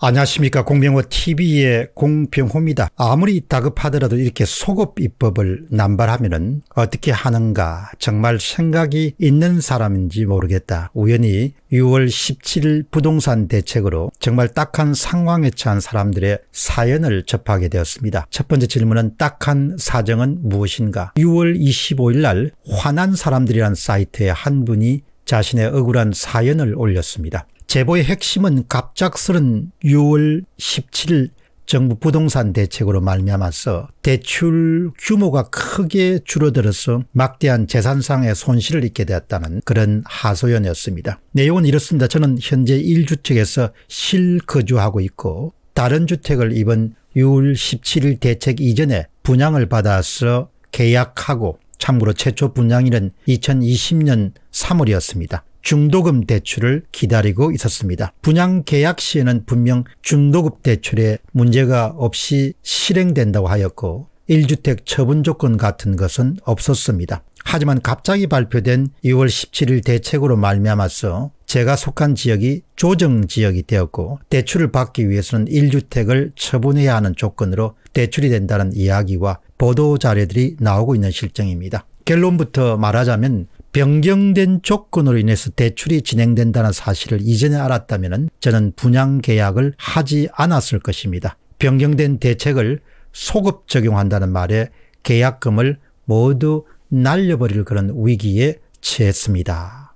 안녕하십니까 공병호 tv의 공병호입니다. 아무리 다급하더라도 이렇게 소급 입법을 남발하면 은 어떻게 하는가 정말 생각이 있는 사람인지 모르겠다. 우연히 6월 17일 부동산 대책으로 정말 딱한 상황에 처한 사람들의 사연을 접하게 되었습니다. 첫 번째 질문은 딱한 사정은 무엇인가 6월 25일 날 화난 사람들이란 사이트에 한 분이 자신의 억울한 사연을 올렸습니다. 제보의 핵심은 갑작스런 6월 17일 정부 부동산 대책으로 말미암아서 대출 규모가 크게 줄어들어서 막대한 재산상의 손실을 입게 되었다는 그런 하소연이었습니다. 내용은 이렇습니다. 저는 현재 1주택에서 실거주하고 있고 다른 주택을 이번 6월 17일 대책 이전에 분양을 받아서 계약하고 참고로 최초 분양일은 2020년 3월이었습니다. 중도금 대출을 기다리고 있었습니다. 분양 계약 시에는 분명 중도금 대출에 문제가 없이 실행된다고 하였고 1주택 처분 조건 같은 것은 없었습니다. 하지만 갑자기 발표된 2월 17일 대책으로 말미암아서 제가 속한 지역이 조정지역이 되었고 대출을 받기 위해서는 1주택을 처분해야 하는 조건으로 대출이 된다는 이야기와 보도자료들이 나오고 있는 실정입니다. 결론부터 말하자면 변경된 조건으로 인해서 대출이 진행된다는 사실을 이전에 알았다면 저는 분양 계약을 하지 않았을 것입니다. 변경된 대책을 소급 적용한다는 말에 계약금을 모두 날려버릴 그런 위기에 처했습니다.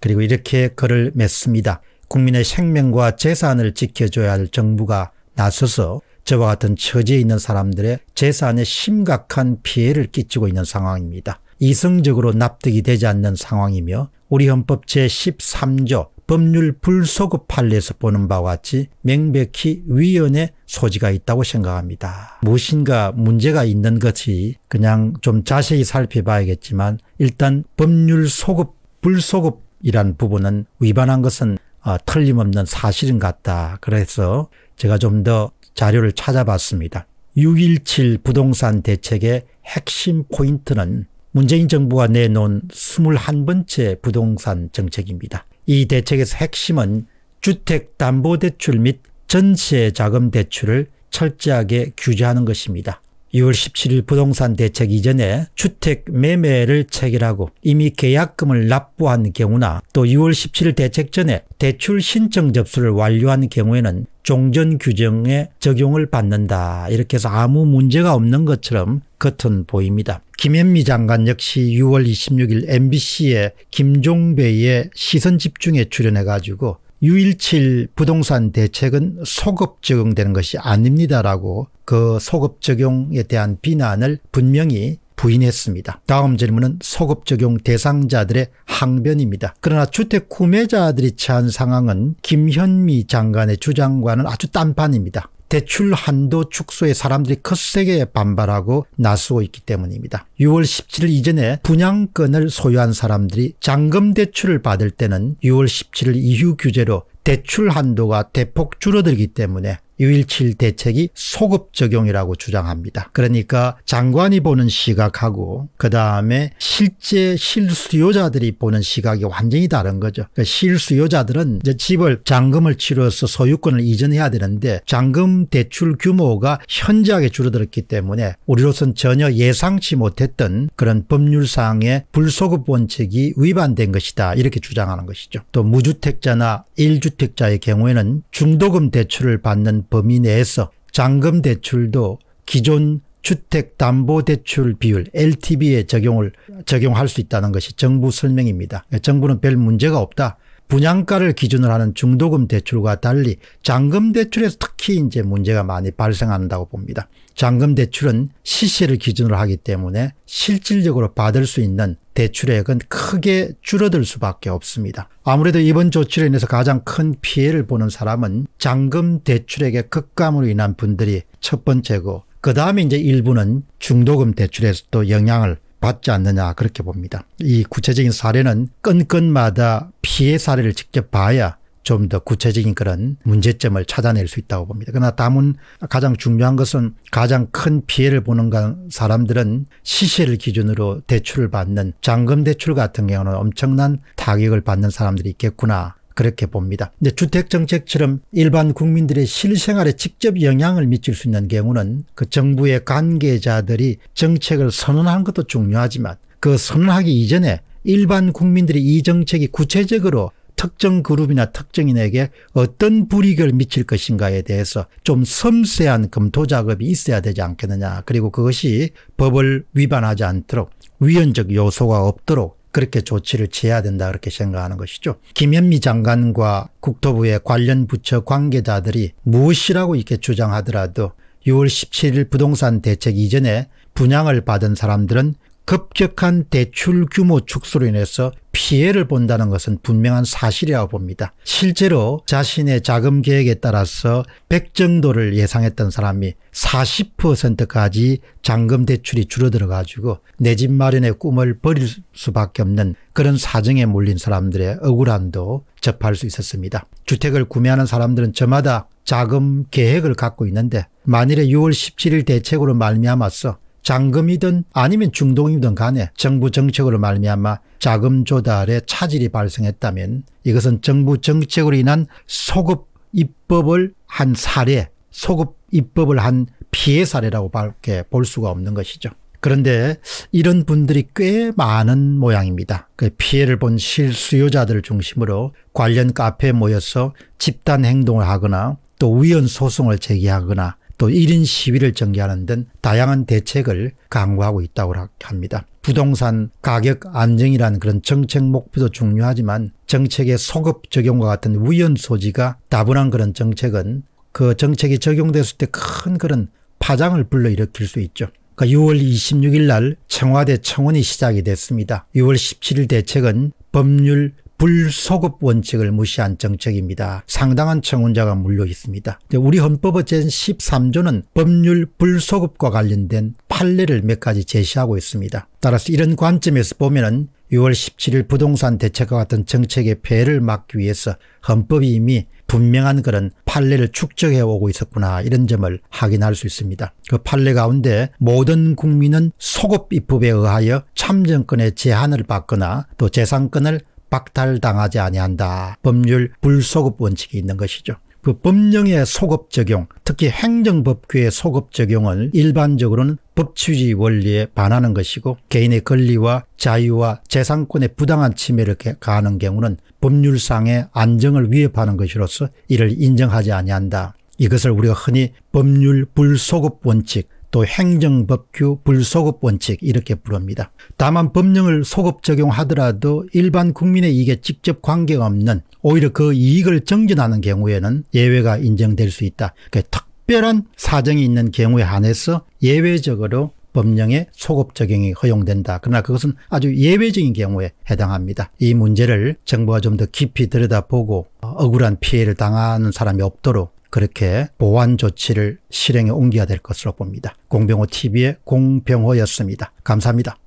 그리고 이렇게 글을 맺습니다. 국민의 생명과 재산을 지켜줘야 할 정부가 나서서 저와 같은 처지에 있는 사람들의 재산에 심각한 피해를 끼치고 있는 상황입니다. 이성적으로 납득이 되지 않는 상황이며 우리 헌법 제13조 법률 불소급 판례에서 보는 바와 같이 명백히 위헌의 소지가 있다고 생각합니다. 무엇인가 문제가 있는 것이 그냥 좀 자세히 살펴봐야겠지만 일단 법률 소급 불소급이란 부분은 위반한 것은 어, 틀림없는 사실인 것 같다. 그래서 제가 좀 더 자료를 찾아봤습니다. 6.17 부동산 대책의 핵심 포인트는 문재인 정부가 내놓은 21번째 부동산 정책입니다. 이 대책에서 핵심은 주택담보대출 및 전세자금대출을 철저하게 규제하는 것입니다. 6월 17일 부동산 대책 이전에 주택 매매를 체결하고 이미 계약금을 납부한 경우나 또 6월 17일 대책 전에 대출 신청 접수를 완료한 경우에는 종전 규정에 적용을 받는다. 이렇게 해서 아무 문제가 없는 것처럼 겉은 보입니다. 김현미 장관 역시 6월 26일 MBC의 김종배의 시선 집중에 출연해가지고 6.17 부동산 대책은 소급 적용되는 것이 아닙니다라고 그 소급 적용에 대한 비난을 분명히 부인했습니다. 다음 질문은 소급 적용 대상자들의 항변입니다. 그러나 주택 구매자들이 처한 상황은 김현미 장관의 주장과는 아주 딴판입니다. 대출 한도 축소에 사람들이 거세게 반발하고 나서고 있기 때문입니다. 6월 17일 이전에 분양권을 소유한 사람들이 잔금 대출을 받을 때는 6월 17일 이후 규제로 대출 한도가 대폭 줄어들기 때문에 유일칠 대책이 소급 적용이라고 주장합니다. 그러니까 장관이 보는 시각하고 그 다음에 실제 실수요자들이 보는 시각이 완전히 다른 거죠. 그러니까 실수요자들은 이제 집을 잔금을 치러서 소유권을 이전해야 되는데 잔금 대출 규모가 현저하게 줄어들었기 때문에 우리로선 전혀 예상치 못했던 그런 법률상의 불소급 원칙이 위반된 것이다 이렇게 주장하는 것이죠. 또 무주택자나 일주택자의 경우에는 중도금 대출을 받는 범위 내에서 잔금 대출도 기존 주택담보대출 비율 LTV에 적용을 적용할 수 있다는 것이 정부 설명입니다. 그러니까 정부는 별 문제가 없다. 분양가를 기준으로 하는 중도금 대출과 달리 잔금 대출에서 특히 이제 문제가 많이 발생한다고 봅니다. 잔금 대출은 시세를 기준으로 하기 때문에 실질적으로 받을 수 있는 대출액은 크게 줄어들 수밖에 없습니다. 아무래도 이번 조치로 인해서 가장 큰 피해를 보는 사람은 잔금 대출액의 극감으로 인한 분들이 첫 번째고 그 다음에 이제 일부는 중도금 대출에서도 영향을 받지 않느냐 그렇게 봅니다. 이 구체적인 사례는 건건마다 피해 사례를 직접 봐야 좀 더 구체적인 그런 문제점을 찾아낼 수 있다고 봅니다. 그러나 다문 가장 중요한 것은 가장 큰 피해를 보는 사람들은 시세를 기준으로 대출을 받는 잔금 대출 같은 경우는 엄청난 타격을 받는 사람들이 있겠구나 그렇게 봅니다. 근데 주택정책처럼 일반 국민들의 실생활에 직접 영향을 미칠 수 있는 경우는 그 정부의 관계자들이 정책을 선언한 것도 중요하지만 그 선언하기 이전에 일반 국민들이 이 정책이 구체적으로 특정 그룹이나 특정인에게 어떤 불이익을 미칠 것인가에 대해서 좀 섬세한 검토 작업이 있어야 되지 않겠느냐. 그리고 그것이 법을 위반하지 않도록 위헌적 요소가 없도록 그렇게 조치를 취해야 된다 그렇게 생각하는 것이죠. 김현미 장관과 국토부의 관련 부처 관계자들이 무엇이라고 이렇게 주장하더라도 6월 17일 부동산 대책 이전에 분양을 받은 사람들은 급격한 대출 규모 축소로 인해서 피해를 본다는 것은 분명한 사실이라고 봅니다. 실제로 자신의 자금 계획에 따라서 100 정도를 예상했던 사람이 40%까지 잔금 대출이 줄어들어 가지고 내 집 마련의 꿈을 버릴 수밖에 없는 그런 사정에 몰린 사람들의 억울함도 접할 수 있었습니다. 주택을 구매하는 사람들은 저마다 자금 계획을 갖고 있는데 만일에 6월 17일 대책으로 말미암아서 잔금이든 아니면 중동이든 간에 정부 정책으로 말미암아 자금 조달에 차질이 발생했다면 이것은 정부 정책으로 인한 소급 입법을 한 사례 소급 입법을 한 피해 사례라고밖에 볼 수가 없는 것이죠. 그런데 이런 분들이 꽤 많은 모양입니다. 그 피해를 본 실수요자들을 중심으로 관련 카페에 모여서 집단 행동을 하거나 또 위헌 소송을 제기하거나 또 1인 시위를 전개하는 등 다양한 대책을 강구하고 있다고 합니다. 부동산 가격 안정이라는 그런 정책 목표도 중요하지만 정책의 소급 적용과 같은 우연 소지가 다분한 그런 정책은 그 정책이 적용됐을 때 큰 그런 파장을 불러일으킬 수 있죠. 그러니까 6월 26일 날 청와대 청원이 시작이 됐습니다. 6월 17일 대책은 법률 불소급 원칙을 무시한 정책입니다. 상당한 청원자가 물려 있습니다. 우리 헌법의 제13조는 법률 불소급과 관련된 판례를 몇 가지 제시하고 있습니다. 따라서 이런 관점에서 보면 은 6월 17일 부동산 대책과 같은 정책의 폐해를 막기 위해서 헌법이 이미 분명한 그런 판례를 축적해 오고 있었구나 이런 점을 확인할 수 있습니다. 그 판례 가운데 모든 국민은 소급 입법에 의하여 참정권의 제한을 받거나 또 재산권을 박탈당하지 아니한다. 법률 불소급 원칙이 있는 것이죠. 그 법령의 소급 적용, 특히 행정법규의 소급 적용을 일반적으로는 법치주의 원리에 반하는 것이고 개인의 권리와 자유와 재산권의 부당한 침해를 가하는 경우는 법률상의 안정을 위협하는 것이로서 이를 인정하지 아니한다. 이것을 우리가 흔히 법률 불소급 원칙 또 행정법규 불소급 원칙 이렇게 부릅니다. 다만 법령을 소급 적용하더라도 일반 국민의 이게 직접 관계가 없는 오히려 그 이익을 정진하는 경우에는 예외가 인정될 수 있다. 그 특별한 사정이 있는 경우에 한해서 예외적으로 법령의 소급 적용이 허용된다. 그러나 그것은 아주 예외적인 경우에 해당합니다. 이 문제를 정부가 좀 더 깊이 들여다보고 억울한 피해를 당하는 사람이 없도록 그렇게 보완 조치를 실행에 옮겨야 될 것으로 봅니다. 공병호 TV의 공병호였습니다. 감사합니다.